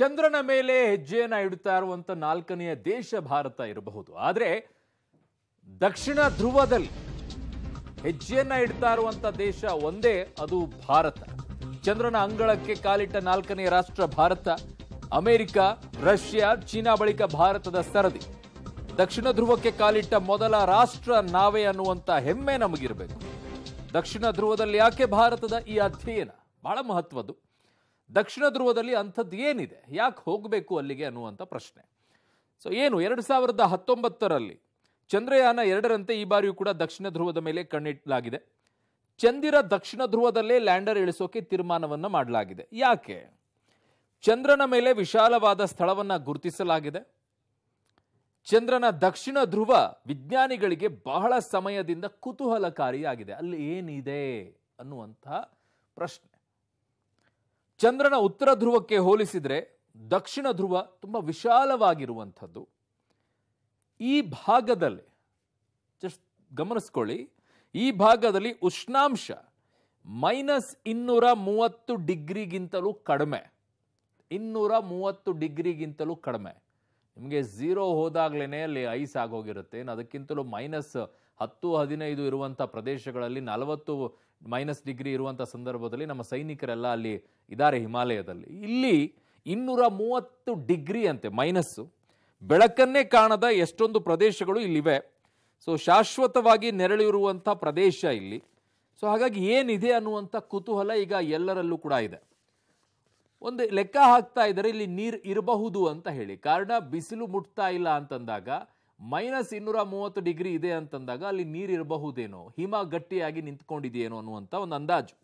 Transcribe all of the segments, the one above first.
ಚಂದ್ರನ ಮೇಲೆ ಹೆಜ್ಜೆಯನ್ನು ಇಡ್ತಾ ಇರುವಂಥ ನಾಲ್ಕನೆಯ ದೇಶ ಭಾರತ ಇರಬಹುದು ಆದರೆ ದಕ್ಷಿಣ ಧ್ರುವದಲ್ಲಿ ಹೆಜ್ಜೆಯನ್ನು ಇಡ್ತಾ ಇರುವಂಥ ದೇಶ ಒಂದೇ ಅದು ಭಾರತ ಚಂದ್ರನ ಅಂಗಳಕ್ಕೆ ಕಾಲಿಟ್ಟ ನಾಲ್ಕನೇ ರಾಷ್ಟ್ರ ಭಾರತ ಅಮೆರಿಕ ರಷ್ಯಾ ಚೀನಾ ಬಳಿಕ ಭಾರತದ ಸರದಿ ದಕ್ಷಿಣ ಧ್ರುವಕ್ಕೆ ಕಾಲಿಟ್ಟ ಮೊದಲ ರಾಷ್ಟ್ರ ನಾವೇ ಅನ್ನುವಂಥ ಹೆಮ್ಮೆ ನಮಗಿರಬೇಕು ದಕ್ಷಿಣ ಧ್ರುವದಲ್ಲಿ ಯಾಕೆ ಭಾರತದ ಈ ಅಧ್ಯಯನ ಬಹಳ ಮಹತ್ವದ್ದು ದಕ್ಷಿಣ ಧ್ರುವದಲ್ಲಿ ಅಂಥದ್ದು ಏನಿದೆ ಯಾಕೆ ಹೋಗಬೇಕು ಅಲ್ಲಿಗೆ ಅನ್ನುವಂಥ ಪ್ರಶ್ನೆ ಸೊ ಏನು ಎರಡು ಸಾವಿರದ ಹತ್ತೊಂಬತ್ತರಲ್ಲಿ ಚಂದ್ರಯಾನ ಎರಡರಂತೆ ಈ ಬಾರಿಯೂ ಕೂಡ ದಕ್ಷಿಣ ಧ್ರುವದ ಮೇಲೆ ಕಣ್ಣಿಡಲಾಗಿದೆ ಚಂದಿರ ದಕ್ಷಿಣ ಧ್ರುವದಲ್ಲೇ ಲ್ಯಾಂಡರ್ ಇಳಿಸೋಕೆ ತೀರ್ಮಾನವನ್ನು ಮಾಡಲಾಗಿದೆ ಯಾಕೆ ಚಂದ್ರನ ಮೇಲೆ ವಿಶಾಲವಾದ ಸ್ಥಳವನ್ನು ಗುರುತಿಸಲಾಗಿದೆ ಚಂದ್ರನ ದಕ್ಷಿಣ ಧ್ರುವ ವಿಜ್ಞಾನಿಗಳಿಗೆ ಬಹಳ ಸಮಯದಿಂದ ಕುತೂಹಲಕಾರಿಯಾಗಿದೆ ಅಲ್ಲಿ ಏನಿದೆ ಅನ್ನುವಂಥ ಪ್ರಶ್ನೆ ಚಂದ್ರನ ಉತ್ತರ ಧ್ರುವಕ್ಕೆ ಹೋಲಿಸಿದರೆ ದಕ್ಷಿಣ ಧ್ರುವ ತುಂಬ ವಿಶಾಲವಾಗಿರುವಂಥದ್ದು ಈ ಭಾಗದಲ್ಲಿ ಜಸ್ಟ್ ಗಮನಿಸ್ಕೊಳ್ಳಿ ಈ ಭಾಗದಲ್ಲಿ ಉಷ್ಣಾಂಶ ಮೈನಸ್ ಇನ್ನೂರ ಮೂವತ್ತು ಡಿಗ್ರಿಗಿಂತಲೂ ಕಡಿಮೆ ಇನ್ನೂರ ಮೂವತ್ತು ಡಿಗ್ರಿಗಿಂತಲೂ ಕಡಿಮೆ ನಿಮಗೆ ಝೀರೋ ಹೋದಾಗಲೇ ಅಲ್ಲಿ ಐಸ್ ಆಗೋಗಿರುತ್ತೆ ಅದಕ್ಕಿಂತಲೂ ಮೈನಸ್ ಹತ್ತು ಹದಿನೈದು ಇರುವಂಥ ಪ್ರದೇಶಗಳಲ್ಲಿ ನಲವತ್ತು ಮೈನಸ್ ಡಿಗ್ರಿ ಇರುವಂಥ ಸಂದರ್ಭದಲ್ಲಿ ನಮ್ಮ ಸೈನಿಕರೆಲ್ಲ ಅಲ್ಲಿ ಇದ್ದಾರೆ ಹಿಮಾಲಯದಲ್ಲಿ ಇಲ್ಲಿ ಇನ್ನೂರ ಮೂವತ್ತು ಡಿಗ್ರಿ ಅಂತೆ ಮೈನಸ್ಸು ಬೆಳಕನ್ನೇ ಕಾಣದ ಎಷ್ಟೊಂದು ಪ್ರದೇಶಗಳು ಇಲ್ಲಿವೆ ಸೊ ಶಾಶ್ವತವಾಗಿ ನೆರಳಿರುವಂಥ ಪ್ರದೇಶ ಇಲ್ಲಿ ಸೊ ಹಾಗಾಗಿ ಏನಿದೆ ಅನ್ನುವಂಥ ಕುತೂಹಲ ಈಗ ಎಲ್ಲರಲ್ಲೂ ಕೂಡ ಇದೆ ಒಂದು ಲೆಕ್ಕ ಹಾಕ್ತಾ ಇದ್ದಾರೆ ಇಲ್ಲಿ ನೀರು ಇರಬಹುದು ಅಂತ ಹೇಳಿ ಕಾರಣ ಬಿಸಿಲು ಮುಟ್ತಾ ಇಲ್ಲ ಅಂತಂದಾಗ ಮೈನಸ್ ಇನ್ನೂರ ಮೂವತ್ತು ಡಿಗ್ರಿ ಇದೆ ಅಂತಂದಾಗ ಅಲ್ಲಿ ನೀರಿರಬಹುದೇನೋ ಹಿಮ ಗಟ್ಟಿಯಾಗಿ ನಿಂತ್ಕೊಂಡಿದೆಯೇನೋ ಅನ್ನುವಂಥ ಒಂದು ಅಂದಾಜು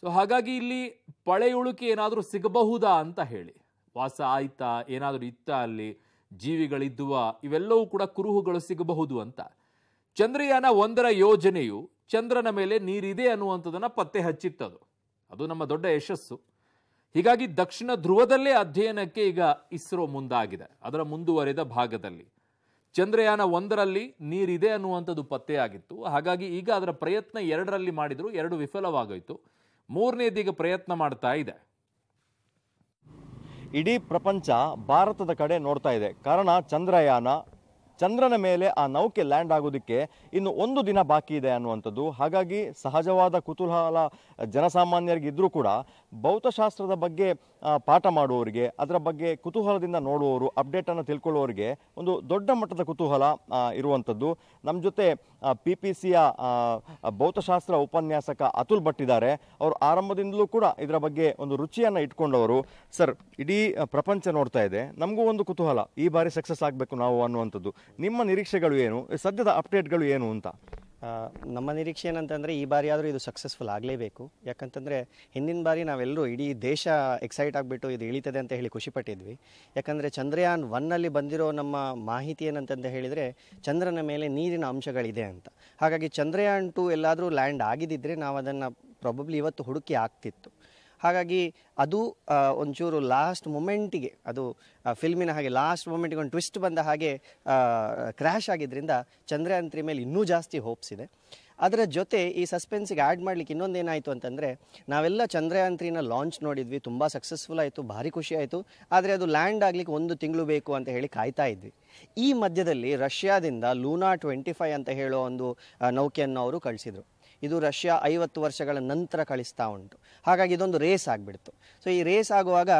ಸೊ ಹಾಗಾಗಿ ಇಲ್ಲಿ ಪಳೆಯುಳುಕಿ ಏನಾದರೂ ಸಿಗಬಹುದಾ ಅಂತ ಹೇಳಿ ವಾಸ ಆಯ್ತಾ ಏನಾದರೂ ಇತ್ತ ಅಲ್ಲಿ ಜೀವಿಗಳಿದ್ದುವ ಇವೆಲ್ಲವೂ ಕೂಡ ಕುರುಹುಗಳು ಸಿಗಬಹುದು ಅಂತ ಚಂದ್ರಯಾನ ಒಂದರ ಯೋಜನೆಯು ಚಂದ್ರನ ಮೇಲೆ ನೀರಿದೆ ಅನ್ನುವಂಥದ್ದನ್ನು ಪತ್ತೆ ಹಚ್ಚಿತ್ತದು ಅದು ನಮ್ಮ ದೊಡ್ಡ ಯಶಸ್ಸು ಹೀಗಾಗಿ ದಕ್ಷಿಣ ಧ್ರುವದಲ್ಲೇ ಅಧ್ಯಯನಕ್ಕೆ ಈಗ ಇಸ್ರೋ ಮುಂದಾಗಿದೆ ಅದರ ಮುಂದುವರೆದ ಭಾಗದಲ್ಲಿ ಚಂದ್ರಯಾನ ಒಂದರಲ್ಲಿ ನೀರಿದೆ ಅನ್ನುವಂಥದ್ದು ಪತ್ತೆಯಾಗಿತ್ತು ಹಾಗಾಗಿ ಈಗ ಅದರ ಪ್ರಯತ್ನ ಎರಡರಲ್ಲಿ ಮಾಡಿದ್ರು ಎರಡು ವಿಫಲವಾಗೋಯಿತು ಮೂರನೇದೀಗ ಪ್ರಯತ್ನ ಮಾಡ್ತಾ ಇದೆ ಇಡೀ ಪ್ರಪಂಚ ಭಾರತದ ಕಡೆ ನೋಡ್ತಾ ಇದೆ ಕಾರಣ ಚಂದ್ರಯಾನ ಚಂದ್ರನ ಮೇಲೆ ಆ ನೌಕೆ ಲ್ಯಾಂಡ್ ಆಗೋದಕ್ಕೆ ಇನ್ನು ಒಂದು ದಿನ ಬಾಕಿ ಇದೆ ಅನ್ನುವಂಥದ್ದು ಹಾಗಾಗಿ ಸಹಜವಾದ ಕುತೂಹಲ ಜನಸಾಮಾನ್ಯರಿಗೆ ಕೂಡ ಭೌತಶಾಸ್ತ್ರದ ಬಗ್ಗೆ ಪಾಠ ಮಾಡುವವರಿಗೆ ಅದರ ಬಗ್ಗೆ ಕುತೂಹಲದಿಂದ ನೋಡುವವರು ಅಪ್ಡೇಟನ್ನು ತಿಳ್ಕೊಳ್ಳೋರಿಗೆ ಒಂದು ದೊಡ್ಡ ಮಟ್ಟದ ಕುತೂಹಲ ಇರುವಂಥದ್ದು ನಮ್ಮ ಜೊತೆ ಪಿ ಪಿ ಸಿಯ ಭೌತಶಾಸ್ತ್ರ ಉಪನ್ಯಾಸಕ ಅತುಲ್ ಭಟ್ ಇದ್ದಾರೆ ಅವರು ಆರಂಭದಿಂದಲೂ ಕೂಡ ಇದರ ಬಗ್ಗೆ ಒಂದು ರುಚಿಯನ್ನು ಇಟ್ಕೊಂಡವರು ಸರ್ ಇಡೀ ಪ್ರಪಂಚ ನೋಡ್ತಾ ಇದೆ ನಮಗೂ ಒಂದು ಕುತೂಹಲ ಈ ಬಾರಿ ಸಕ್ಸಸ್ ಆಗಬೇಕು ನಾವು ಅನ್ನುವಂಥದ್ದು ನಿಮ್ಮ ನಿರೀಕ್ಷೆಗಳು ಏನು ಸದ್ಯದ ಅಪ್ಡೇಟ್ಗಳು ಏನು ಅಂತ ನಮ್ಮ ನಿರೀಕ್ಷೆ ಏನಂತಂದರೆ ಈ ಬಾರಿ ಆದರೂ ಇದು ಸಕ್ಸಸ್ಫುಲ್ ಆಗಲೇಬೇಕು ಯಾಕಂತಂದರೆ ಹಿಂದಿನ ಬಾರಿ ನಾವೆಲ್ಲರೂ ಇಡೀ ದೇಶ ಎಕ್ಸೈಟ್ ಆಗಿಬಿಟ್ಟು ಇದು ಇಳಿತದೆ ಅಂತ ಹೇಳಿ ಖುಷಿಪಟ್ಟಿದ್ವಿ ಯಾಕಂದರೆ ಚಂದ್ರಯಾನ್ ಒನ್ನಲ್ಲಿ ಬಂದಿರೋ ನಮ್ಮ ಮಾಹಿತಿ ಏನಂತಂದು ಹೇಳಿದರೆ ಚಂದ್ರನ ಮೇಲೆ ನೀರಿನ ಅಂಶಗಳಿದೆ ಅಂತ ಹಾಗಾಗಿ ಚಂದ್ರಯಾನ್ ಟು ಎಲ್ಲಾದರೂ ಲ್ಯಾಂಡ್ ಆಗಿದ್ದಿದ್ರೆ ನಾವು ಅದನ್ನು ಪ್ರಾಬಬ್ಲಿ ಇವತ್ತು ಹುಡುಕಿ ಆಗ್ತಿತ್ತು ಹಾಗಾಗಿ ಅದು ಒಂಚೂರು ಲಾಸ್ಟ್ ಮೂಮೆಂಟಿಗೆ ಅದು ಫಿಲ್ಮಿನ ಹಾಗೆ ಲಾಸ್ಟ್ ಮೂಮೆಂಟಿಗೆ ಒಂದು ಟ್ವಿಸ್ಟ್ ಬಂದ ಹಾಗೆ ಕ್ರ್ಯಾಶ್ ಆಗಿದ್ದರಿಂದ ಚಂದ್ರಯಾಂತ್ರಿ ಮೇಲೆ ಇನ್ನೂ ಜಾಸ್ತಿ ಹೋಪ್ಸ್ ಇದೆ ಅದರ ಜೊತೆ ಈ ಸಸ್ಪೆನ್ಸಿಗೆ ಆ್ಯಡ್ ಮಾಡಲಿಕ್ಕೆ ಇನ್ನೊಂದೇನಾಯಿತು ಅಂತಂದರೆ ನಾವೆಲ್ಲ ಚಂದ್ರಯಾಂತ್ರಿನ ಲಾಂಚ್ ನೋಡಿದ್ವಿ ತುಂಬ ಸಕ್ಸಸ್ಫುಲ್ ಆಯಿತು ಭಾರಿ ಖುಷಿ ಆದರೆ ಅದು ಲ್ಯಾಂಡ್ ಆಗಲಿಕ್ಕೆ ಒಂದು ತಿಂಗಳು ಬೇಕು ಅಂತ ಹೇಳಿ ಕಾಯ್ತಾ ಇದ್ವಿ ಈ ಮಧ್ಯದಲ್ಲಿ ರಷ್ಯಾದಿಂದ ಲೂನಾ ಟ್ವೆಂಟಿ ಫೈ ಅಂತ ಹೇಳೋ ಒಂದು ನೌಕೆಯನ್ನು ಅವರು ಕಳಿಸಿದರು ಇದು ರಷ್ಯಾ ಐವತ್ತು ವರ್ಷಗಳ ನಂತರ ಕಳಿಸ್ತಾ ಉಂಟು ಹಾಗಾಗಿ ಇದೊಂದು ರೇಸ್ ಆಗಿಬಿಡ್ತು ಸೊ ಈ ರೇಸ್ ಆಗುವಾಗ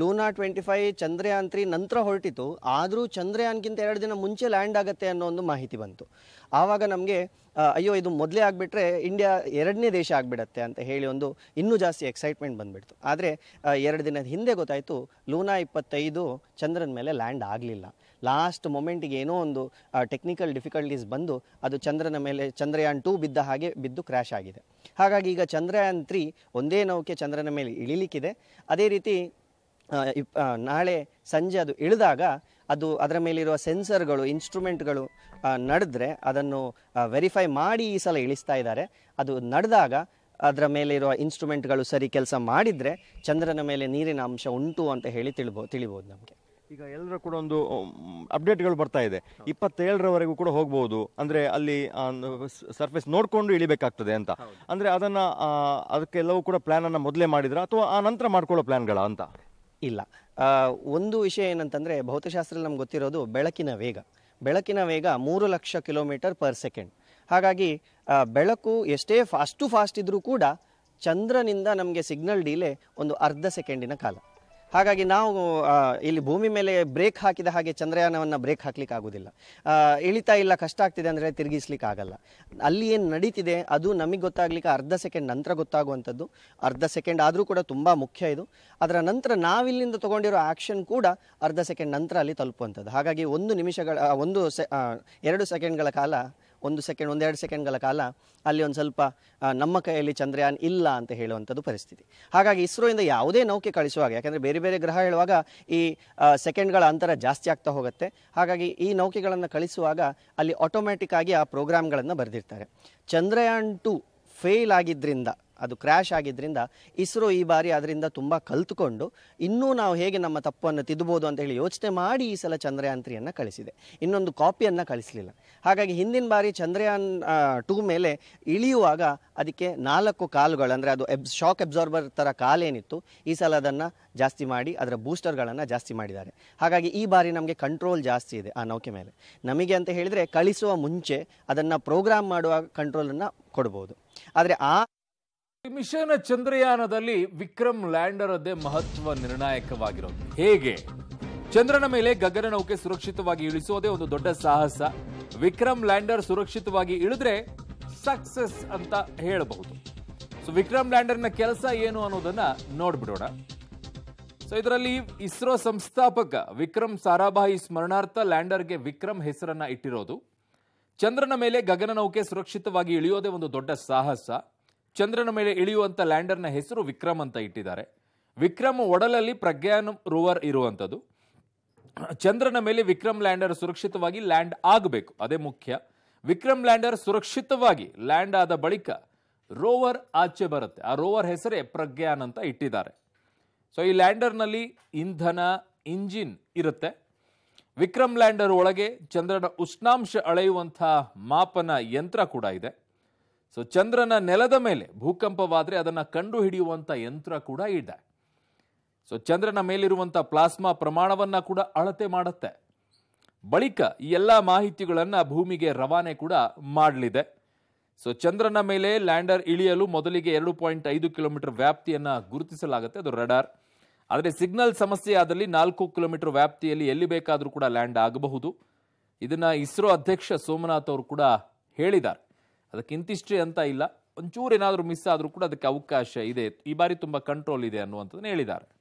Luna twenty five Chandrayaan three ನಂತರ ಹೊರಟಿತು ಆದರೂ ಚಂದ್ರಯಾನ್ಗಿಂತ ಎರಡು ದಿನ ಮುಂಚೆ ಲ್ಯಾಂಡ್ ಆಗುತ್ತೆ ಅನ್ನೋ ಒಂದು ಮಾಹಿತಿ ಬಂತು ಆವಾಗ ನಮಗೆ ಅಯ್ಯೋ ಇದು ಮೊದಲೇ ಆಗಿಬಿಟ್ರೆ ಇಂಡಿಯಾ ಎರಡನೇ ದೇಶ ಆಗಿಬಿಡತ್ತೆ ಅಂತ ಹೇಳಿ ಒಂದು ಇನ್ನೂ ಜಾಸ್ತಿ ಎಕ್ಸೈಟ್ಮೆಂಟ್ ಬಂದುಬಿಡ್ತು ಆದರೆ ಎರಡು ದಿನದ ಹಿಂದೆ ಗೊತ್ತಾಯಿತು ಲೂನಾ ಇಪ್ಪತ್ತೈದು ಚಂದ್ರನ ಮೇಲೆ ಲ್ಯಾಂಡ್ ಆಗಲಿಲ್ಲ ಲಾಸ್ಟ್ ಮೊಮೆಂಟಿಗೆ ಏನೋ ಒಂದು ಟೆಕ್ನಿಕಲ್ ಡಿಫಿಕಲ್ಟೀಸ್ ಬಂದು ಅದು ಚಂದ್ರನ ಮೇಲೆ ಚಂದ್ರಯಾನ್ ಟೂ ಬಿದ್ದ ಹಾಗೆ ಬಿದ್ದು ಕ್ರ್ಯಾಶ್ ಆಗಿದೆ ಹಾಗಾಗಿ ಈಗ ಚಂದ್ರಯಾನ್ ತ್ರೀ ಒಂದೇ ನೌಕೆ ಚಂದ್ರನ ಮೇಲೆ ಇಳಿಲಿಕ್ಕಿದೆ ಅದೇ ರೀತಿ ನಾಳೆ ಸಂಜೆ ಅದು ಇಳಿದಾಗ ಅದು ಅದರ ಮೇಲಿರುವ ಸೆನ್ಸರ್ಗಳು ಇನ್ಸ್ಟ್ರೂಮೆಂಟ್ಗಳು ನಡೆದ್ರೆ ಅದನ್ನು ವೆರಿಫೈ ಮಾಡಿ ಈ ಸಲ ಇಳಿಸ್ತಾ ಇದ್ದಾರೆ ಅದು ನಡೆದಾಗ ಅದರ ಮೇಲಿರುವ ಇನ್ಸ್ಟ್ರೂಮೆಂಟ್ಗಳು ಸರಿ ಕೆಲಸ ಮಾಡಿದರೆ ಚಂದ್ರನ ಮೇಲೆ ನೀರಿನ ಅಂಶ ಉಂಟು ಅಂತ ಹೇಳಿ ತಿಳ್ಬೋ ತಿಳಿಬೋದು ನಮಗೆ ಈಗ ಎಲ್ಲರೂ ಕೂಡ ಒಂದು ಅಪ್ಡೇಟ್ಗಳು ಬರ್ತಾ ಇದೆ ಇಪ್ಪತ್ತೇಳರವರೆಗೂ ಕೂಡ ಹೋಗ್ಬೋದು ಅಂದರೆ ಅಲ್ಲಿ ಸರ್ಫೇಸ್ ನೋಡಿಕೊಂಡು ಇಳಿಬೇಕಾಗ್ತದೆ ಅಂತ ಅಂದರೆ ಅದನ್ನು ಅದಕ್ಕೆಲ್ಲವೂ ಕೂಡ ಪ್ಲ್ಯಾನನ್ನು ಮೊದಲೇ ಮಾಡಿದ್ರ ಅಥವಾ ಆ ನಂತರ ಮಾಡ್ಕೊಳ್ಳೋ ಪ್ಲ್ಯಾನ್ಗಳ ಅಂತ ಇಲ್ಲ ಒಂದು ವಿಷಯ ಏನಂತಂದರೆ ಭೌತಶಾಸ್ತ್ರದಲ್ಲಿ ನಮ್ಗೆ ಗೊತ್ತಿರೋದು ಬೆಳಕಿನ ವೇಗ ಬೆಳಕಿನ ವೇಗ ಮೂರು ಲಕ್ಷ ಕಿಲೋಮೀಟರ್ ಪರ್ ಸೆಕೆಂಡ್ ಹಾಗಾಗಿ ಬೆಳಕು ಎಷ್ಟೇ ಫಾಸ್ಟು ಫಾಸ್ಟ್ ಇದ್ದರೂ ಕೂಡ ಚಂದ್ರನಿಂದ ನಮಗೆ ಸಿಗ್ನಲ್ ಡೀಲೆ ಒಂದು ಅರ್ಧ ಸೆಕೆಂಡಿನ ಕಾಲ ಹಾಗಾಗಿ ನಾವು ಇಲ್ಲಿ ಭೂಮಿ ಮೇಲೆ ಬ್ರೇಕ್ ಹಾಕಿದ ಹಾಗೆ ಚಂದ್ರಯಾನವನ್ನು ಬ್ರೇಕ್ ಹಾಕ್ಲಿಕ್ಕೆ ಆಗೋದಿಲ್ಲ ಇಳಿತಾ ಇಲ್ಲ ಕಷ್ಟ ಆಗ್ತಿದೆ ಅಂದರೆ ತಿರುಗಿಸ್ಲಿಕ್ಕೆ ಆಗಲ್ಲ ಅಲ್ಲಿ ಏನು ನಡೀತಿದೆ ಅದು ನಮಗೆ ಗೊತ್ತಾಗ್ಲಿಕ್ಕೆ ಅರ್ಧ ಸೆಕೆಂಡ್ ನಂತರ ಗೊತ್ತಾಗುವಂಥದ್ದು ಅರ್ಧ ಸೆಕೆಂಡ್ ಆದರೂ ಕೂಡ ತುಂಬ ಮುಖ್ಯ ಇದು ಅದರ ನಂತರ ನಾವಿಲ್ಲಿಂದ ತೊಗೊಂಡಿರೋ ಆ್ಯಕ್ಷನ್ ಕೂಡ ಅರ್ಧ ಸೆಕೆಂಡ್ ನಂತರ ಅಲ್ಲಿ ತಲುಪುವಂಥದ್ದು ಹಾಗಾಗಿ ಒಂದು ನಿಮಿಷಗಳ ಒಂದು ಸೆ ಎರಡು ಸೆಕೆಂಡ್ಗಳ ಕಾಲ ಒಂದು ಸೆಕೆಂಡ್ ಒಂದೆರಡು ಸೆಕೆಂಡ್ಗಳ ಕಾಲ ಅಲ್ಲಿ ಒಂದು ಸ್ವಲ್ಪ ನಮ್ಮ ಕೈಯಲ್ಲಿ ಚಂದ್ರಯಾನ್ ಇಲ್ಲ ಅಂತ ಹೇಳುವಂಥದ್ದು ಪರಿಸ್ಥಿತಿ ಹಾಗಾಗಿ ಇಸ್ರೋಯಿಂದ ಯಾವುದೇ ನೌಕೆ ಕಳಿಸುವಾಗ ಯಾಕೆಂದರೆ ಬೇರೆ ಬೇರೆ ಗ್ರಹ ಹೇಳುವಾಗ ಈ ಸೆಕೆಂಡ್ಗಳ ಅಂತರ ಜಾಸ್ತಿ ಆಗ್ತಾ ಹೋಗುತ್ತೆ ಹಾಗಾಗಿ ಈ ನೌಕೆಗಳನ್ನು ಕಳಿಸುವಾಗ ಅಲ್ಲಿ ಆಟೋಮ್ಯಾಟಿಕ್ ಆಗಿ ಆ ಪ್ರೋಗ್ರಾಮ್ಗಳನ್ನು ಬರೆದಿರ್ತಾರೆ ಚಂದ್ರಯಾನ್ ಟು ಫೇಲ್ ಆಗಿದ್ದರಿಂದ ಅದು ಕ್ರ್ಯಾಶ್ ಆಗಿದ್ದರಿಂದ ಇಸ್ರೋ ಈ ಬಾರಿ ಅದರಿಂದ ತುಂಬ ಕಲ್ತುಕೊಂಡು ಇನ್ನೂ ನಾವು ಹೇಗೆ ನಮ್ಮ ತಪ್ಪನ್ನು ತಿದ್ದಬೋದು ಅಂತ ಹೇಳಿ ಯೋಚನೆ ಮಾಡಿ ಈ ಸಲ ಚಂದ್ರಯಾನ್ ತ್ರೀಯನ್ನು ಕಳಿಸಿದೆ ಇನ್ನೊಂದು ಕಾಪಿಯನ್ನು ಕಳಿಸಲಿಲ್ಲ ಹಾಗಾಗಿ ಹಿಂದಿನ ಬಾರಿ ಚಂದ್ರಯಾನ್ ಟೂ ಮೇಲೆ ಇಳಿಯುವಾಗ ಅದಕ್ಕೆ ನಾಲ್ಕು ಕಾಲುಗಳು ಅಂದರೆ ಅದು ಎಬ್ ಶಾಕ್ ಅಬ್ಸಾರ್ಬರ್ ಥರ ಕಾಲೇನಿತ್ತು ಈ ಸಲ ಅದನ್ನು ಜಾಸ್ತಿ ಮಾಡಿ ಅದರ ಬೂಸ್ಟರ್ಗಳನ್ನು ಜಾಸ್ತಿ ಮಾಡಿದ್ದಾರೆ ಹಾಗಾಗಿ ಈ ಬಾರಿ ನಮಗೆ ಕಂಟ್ರೋಲ್ ಜಾಸ್ತಿ ಇದೆ ಆ ನೌಕೆ ಮೇಲೆ ನಮಗೆ ಅಂತ ಹೇಳಿದರೆ ಕಳಿಸುವ ಮುಂಚೆ ಅದನ್ನು ಪ್ರೋಗ್ರಾಮ್ ಮಾಡುವಾಗ ಕಂಟ್ರೋಲನ್ನು ಕೊಡ್ಬೋದು ಆದರೆ ಆ ಮಿಷನ್ ಚಂದ್ರಯಾನದಲ್ಲಿ ವಿಕ್ರಮ್ ಲ್ಯಾಂಡರ್ ಅದೇ ಮಹತ್ವ ನಿರ್ಣಾಯಕವಾಗಿರೋದು ಹೇಗೆ ಚಂದ್ರನ ಮೇಲೆ ಗಗನನೌಕೆ ಸುರಕ್ಷಿತವಾಗಿ ಇಳಿಸೋದೇ ಒಂದು ದೊಡ್ಡ ಸಾಹಸ ವಿಕ್ರಮ್ ಲ್ಯಾಂಡರ್ ಸುರಕ್ಷಿತವಾಗಿ ಇಳಿದ್ರೆ ಸಕ್ಸಸ್ ಅಂತ ಹೇಳಬಹುದು ಸೊ ವಿಕ್ರಮ್ ಲ್ಯಾಂಡರ್ನ ಕೆಲಸ ಏನು ಅನ್ನೋದನ್ನ ನೋಡ್ಬಿಡೋಣ ಸೊ ಇದರಲ್ಲಿ ಇಸ್ರೋ ಸಂಸ್ಥಾಪಕ ವಿಕ್ರಮ್ ಸಾರಾಭಾಯಿ ಸ್ಮರಣಾರ್ಥ ಲ್ಯಾಂಡರ್ಗೆ ವಿಕ್ರಮ್ ಹೆಸರನ್ನ ಇಟ್ಟಿರೋದು ಚಂದ್ರನ ಮೇಲೆ ಗಗನನೌಕೆ ಸುರಕ್ಷಿತವಾಗಿ ಇಳಿಯೋದೇ ಒಂದು ದೊಡ್ಡ ಸಾಹಸ ಚಂದ್ರನ ಮೇಲೆ ಇಳಿಯುವಂಥ ಲ್ಯಾಂಡರ್ನ ಹೆಸರು ವಿಕ್ರಮ್ ಅಂತ ಇಟ್ಟಿದ್ದಾರೆ ವಿಕ್ರಮ್ ಒಡಲಲ್ಲಿ ಪ್ರಜ್ಞಾನ್ ರೋವರ್ ಇರುವಂಥದ್ದು ಚಂದ್ರನ ಮೇಲೆ ವಿಕ್ರಮ್ ಲ್ಯಾಂಡರ್ ಸುರಕ್ಷಿತವಾಗಿ ಲ್ಯಾಂಡ್ ಆಗಬೇಕು ಅದೇ ಮುಖ್ಯ ವಿಕ್ರಮ್ ಲ್ಯಾಂಡರ್ ಸುರಕ್ಷಿತವಾಗಿ ಲ್ಯಾಂಡ್ ಆದ ಬಳಿಕ ರೋವರ್ ಆಚೆ ಬರುತ್ತೆ ಆ ರೋವರ್ ಹೆಸರೇ ಪ್ರಜ್ಞಾನ್ ಅಂತ ಇಟ್ಟಿದ್ದಾರೆ ಸೊ ಈ ಲ್ಯಾಂಡರ್ನಲ್ಲಿ ಇಂಧನ ಇಂಜಿನ್ ಇರುತ್ತೆ ವಿಕ್ರಮ್ ಲ್ಯಾಂಡರ್ ಒಳಗೆ ಚಂದ್ರನ ಉಷ್ಣಾಂಶ ಅಳೆಯುವಂಥ ಮಾಪನ ಯಂತ್ರ ಕೂಡ ಇದೆ ಸೊ ಚಂದ್ರನ ನೆಲದ ಮೇಲೆ ಭೂಕಂಪವಾದರೆ ಅದನ್ನು ಕಂಡು ಹಿಡಿಯುವಂಥ ಯಂತ್ರ ಕೂಡ ಇದೆ ಸೊ ಚಂದ್ರನ ಮೇಲಿರುವಂಥ ಪ್ಲಾಸ್ಮಾ ಪ್ರಮಾಣವನ್ನು ಕೂಡ ಅಳತೆ ಮಾಡುತ್ತೆ ಬಳಿಕ ಈ ಎಲ್ಲ ಮಾಹಿತಿಗಳನ್ನು ಭೂಮಿಗೆ ರವಾನೆ ಕೂಡ ಮಾಡಲಿದೆ ಸೊ ಚಂದ್ರನ ಮೇಲೆ ಲ್ಯಾಂಡರ್ ಇಳಿಯಲು ಮೊದಲಿಗೆ ಎರಡು ಪಾಯಿಂಟ್ ಐದು ಕಿಲೋಮೀಟರ್ ವ್ಯಾಪ್ತಿಯನ್ನು ಗುರುತಿಸಲಾಗುತ್ತೆ ಅದು ರಡಾರ್ ಆದರೆ ಸಿಗ್ನಲ್ ಸಮಸ್ಯೆ ಆದಲ್ಲಿ ನಾಲ್ಕು ಕಿಲೋಮೀಟರ್ ವ್ಯಾಪ್ತಿಯಲ್ಲಿ ಎಲ್ಲಿ ಬೇಕಾದರೂ ಕೂಡ ಲ್ಯಾಂಡ್ ಆಗಬಹುದು ಇದನ್ನು ಇಸ್ರೋ ಅಧ್ಯಕ್ಷ ಸೋಮನಾಥ್ ಅವರು ಕೂಡ ಹೇಳಿದ್ದಾರೆ ಅದಕ್ಕೆ ಇಂತಿಷ್ಟೇ ಅಂತ ಇಲ್ಲ ಒಂಚೂರು ಏನಾದರೂ ಮಿಸ್ ಆದರೂ ಕೂಡ ಅದಕ್ಕೆ ಅವಕಾಶ ಇದೆ ಈ ಬಾರಿ ತುಂಬ ಕಂಟ್ರೋಲ್ ಇದೆ ಅನ್ನುವಂಥದ್ದನ್ನು ಹೇಳಿದ್ದಾರೆ